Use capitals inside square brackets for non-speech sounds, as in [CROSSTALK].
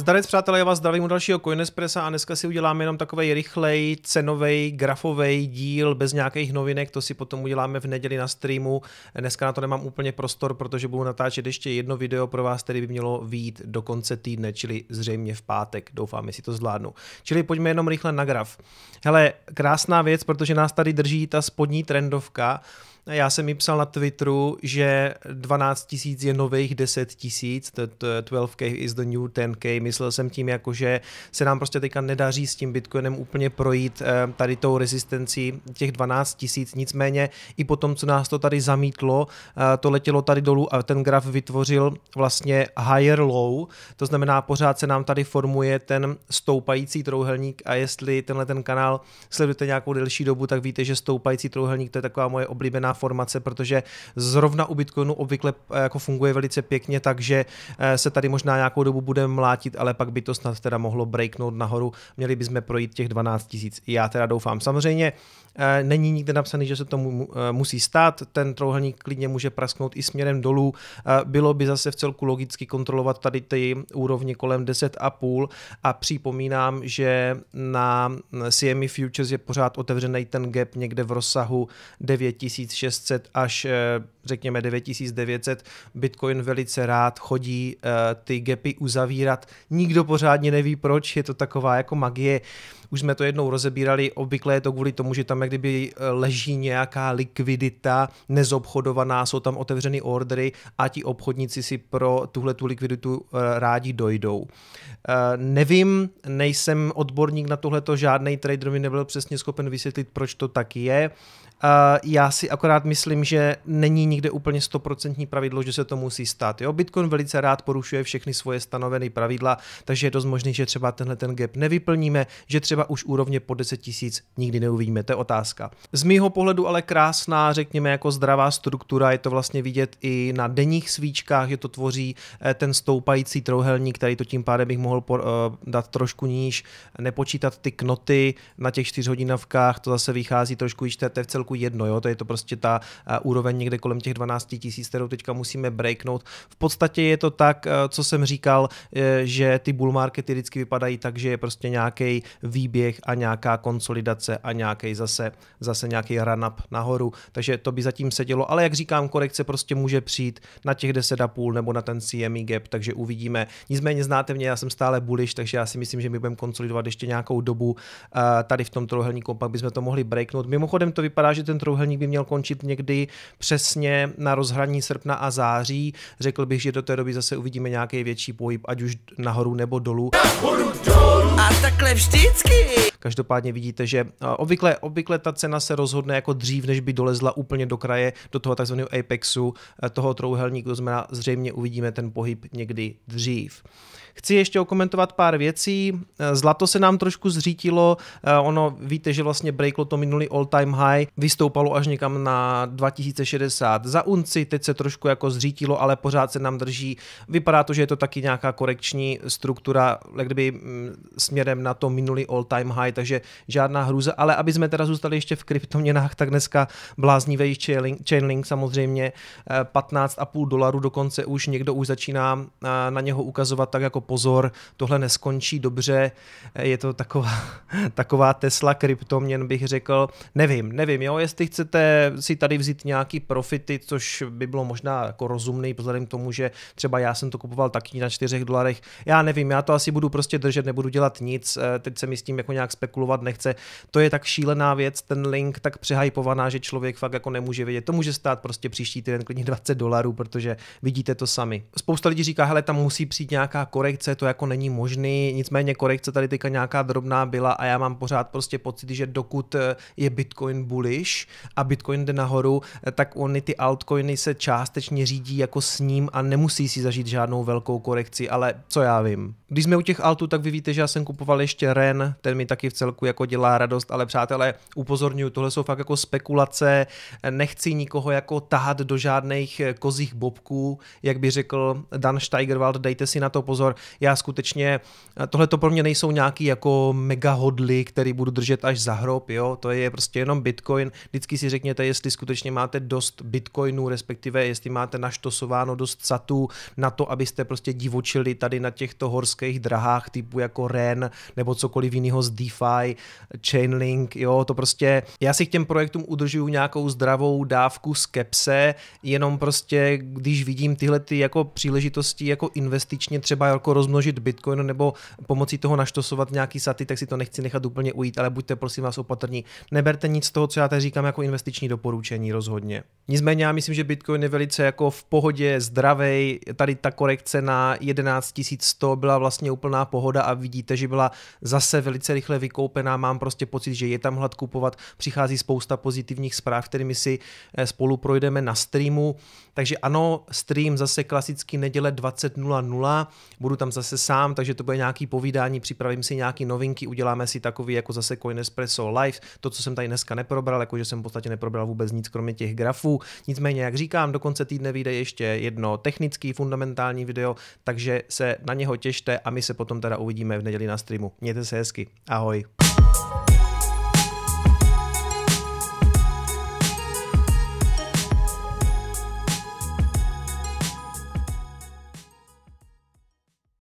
Zdarec přátelé, já vás zdravím u dalšího Coinespressa a dneska si uděláme jenom takový rychlej, cenový, grafový díl bez nějakých novinek, to si potom uděláme v neděli na streamu. Dneska na to nemám úplně prostor, protože budu natáčet ještě jedno video pro vás, které by mělo výjít do konce týdne, čili zřejmě v pátek. Doufám, jestli to zvládnu. Čili pojďme jenom rychle na graf. Hele, krásná věc, protože nás tady drží ta spodní trendovka já jsem mi psal na Twitteru, že 12 tisíc je nových 10 tisíc, 12K is the new 10K. Myslel jsem tím, jako že se nám prostě teďka nedaří s tím Bitcoinem úplně projít eh, tady tou rezistencí těch 12 tisíc. Nicméně i po tom, co nás to tady zamítlo, eh, to letělo tady dolů a ten graf vytvořil vlastně higher low, to znamená pořád se nám tady formuje ten stoupající trouhelník a jestli tenhle ten kanál sledujete nějakou delší dobu, tak víte, že stoupající trouhelník to je taková moje oblíbená formace, protože zrovna u Bitcoinu obvykle eh, jako funguje velice pěkně, takže eh, se tady možná nějakou dobu budeme mlátit, ale pak by to snad teda mohlo breaknout nahoru. Měli bychom projít těch 12 tisíc. Já teda doufám. Samozřejmě eh, není nikde napsaný, že se tomu musí stát. Ten trouhelník klidně může prasknout i směrem dolů. Bylo by zase v celku logicky kontrolovat tady ty úrovně kolem 10,5 a připomínám, že na CME Futures je pořád otevřený ten gap někde v rozsahu 9600 600 až eh, řekněme 9900, Bitcoin velice rád chodí eh, ty gapy uzavírat. Nikdo pořádně neví proč, je to taková jako magie. Už jsme to jednou rozebírali, obvykle je to kvůli tomu, že tam jak kdyby eh, leží nějaká likvidita nezobchodovaná, jsou tam otevřeny ordery a ti obchodníci si pro tuhle tu likviditu eh, rádi dojdou. nevím, nejsem odborník na tohleto, žádný trader mi nebyl přesně schopen vysvětlit, proč to tak je. Já si akorát myslím, že není nikde úplně stoprocentní pravidlo, že se to musí stát. Jo? Bitcoin velice rád porušuje všechny svoje stanovené pravidla, takže je dost možné, že třeba tenhle ten gap nevyplníme, že třeba už úrovně po 10 tisíc nikdy neuvidíme. To je otázka. Z mýho pohledu ale krásná, řekněme, jako zdravá struktura, je to vlastně vidět i na denních svíčkách, že to tvoří eh, ten stoupající trouhelník, který to tím pádem bych mohl eh, dát trošku níž, nepočítat ty knoty na těch čtyřhodinovkách, to zase vychází trošku když to je v celku jedno, jo? to je to prostě ta eh, úroveň někde kolem těch 12 tisíc, kterou teďka musíme breaknout. V podstatě je to tak, eh, co jsem říkal, eh, že ty bull markety vždycky vypadají tak, že je prostě nějaký výběh a nějaká konsolidace a nějaký zase, zase nějaký run-up nahoru. Takže to by zatím sedělo, ale jak říkám, korekce prostě může přijít na těch 10,5 nebo na ten CME gap, takže uvidíme. Nicméně znáte mě, já jsem stále bullish, takže já si myslím, že my budeme konsolidovat ještě nějakou dobu eh, tady v tom trouhelníku, pak bychom to mohli breaknout. Mimochodem to vypadá, že ten trouhelník by měl končit někdy přesně vlastně na rozhraní srpna a září. Řekl bych, že do té doby zase uvidíme nějaký větší pohyb, ať už nahoru nebo dolů. Nahoru, dolů. A takhle vždycky. Každopádně vidíte, že obvykle, obvykle ta cena se rozhodne jako dřív, než by dolezla úplně do kraje, do toho takzvaného apexu, e, toho trouhelníku, to znamená zřejmě uvidíme ten pohyb někdy dřív. Chci ještě okomentovat pár věcí. E, zlato se nám trošku zřítilo, e, ono víte, že vlastně breaklo to minulý all-time high, vystoupalo až někam na 2060 za unci, teď se trošku jako zřítilo, ale pořád se nám drží. Vypadá to, že je to taky nějaká korekční struktura, kdyby mm, směrem na to minulý all-time high mají, takže žádná hruza. Ale aby jsme teda zůstali ještě v kryptoměnách, tak dneska bláznivý Chainlink, Chainlink samozřejmě 15,5 eh, dolarů dokonce už někdo už začíná eh, na něho ukazovat tak jako pozor, tohle neskončí dobře, eh, je to taková, [LAUGHS] taková Tesla kryptoměn bych řekl, nevím, nevím, jo, jestli chcete si tady vzít nějaký profity, což by bylo možná jako rozumný, vzhledem k tomu, že třeba já jsem to kupoval taky na 4 dolarech, já nevím, já to asi budu prostě držet, nebudu dělat nic, teď se mi s tím jako nějak spekulovat nechce. To je tak šílená věc, ten link tak přehypovaná, že člověk fakt jako nemůže vědět. To může stát prostě příští týden klidně 20 dolarů, protože vidíte to sami. Spousta lidí říká, hele, tam musí přijít nějaká korekce, to jako není možný, nicméně korekce tady teďka nějaká drobná byla a já mám pořád prostě pocit, že dokud eh, je Bitcoin bullish a Bitcoin jde nahoru, eh, tak oni ty altcoiny se částečně řídí jako s ním a nemusí si zažít žádnou velkou korekci, ale co já vím. Když jsme u těch altů, tak vy víte, že já jsem kupoval ještě REN, ten mi taky v celku jako dělá radost, ale přátelé, upozorňuji, tohle jsou fakt jako spekulace, nechci nikoho jako tahat do žádných kozích bobků, jak by řekl Dan Steigerwald, dejte si na to pozor, já skutečně, tohle to pro mě nejsou nějaký jako mega hodly, který budu držet až za hrob, jo, to je prostě jenom Bitcoin, vždycky si řekněte, jestli skutečně máte dost Bitcoinů, respektive jestli máte naštosováno dost satů na to, abyste prostě divočili tady na těchto horských drahách typu jako REN nebo cokoliv jiného z DeFi, DeFi, Chainlink, jo, to prostě, já si k těm projektům udržuju nějakou zdravou dávku skepse, jenom prostě, když vidím tyhle ty jako příležitosti, jako investičně třeba jako rozmnožit Bitcoin nebo pomocí toho naštosovat nějaký saty, tak si to nechci nechat úplně ujít, ale buďte prosím vás opatrní. Neberte nic z toho, co já tady říkám jako investiční doporučení rozhodně. Nicméně já myslím, že Bitcoin je velice jako v pohodě, zdravej, tady ta korekce na 11 100 byla vlastně úplná pohoda a vidíte, že byla zase velice rychle vy vykoupená, mám prostě pocit, že je tam hlad kupovat, přichází spousta pozitivních zpráv, kterými si eh, spolu projdeme na streamu, takže ano, stream zase klasicky neděle 20.00, budu tam zase sám, takže to bude nějaký povídání, připravím si nějaké novinky, uděláme si takový jako zase Coin Espresso Live, to, co jsem tady dneska neprobral, jakože jsem v podstatě neprobral vůbec nic kromě těch grafů, nicméně, jak říkám, do konce týdne vyjde ještě jedno technický, fundamentální video, takže se na něho těšte a my se potom teda uvidíme v neděli na streamu. Mějte se hezky, ahoj. Bye.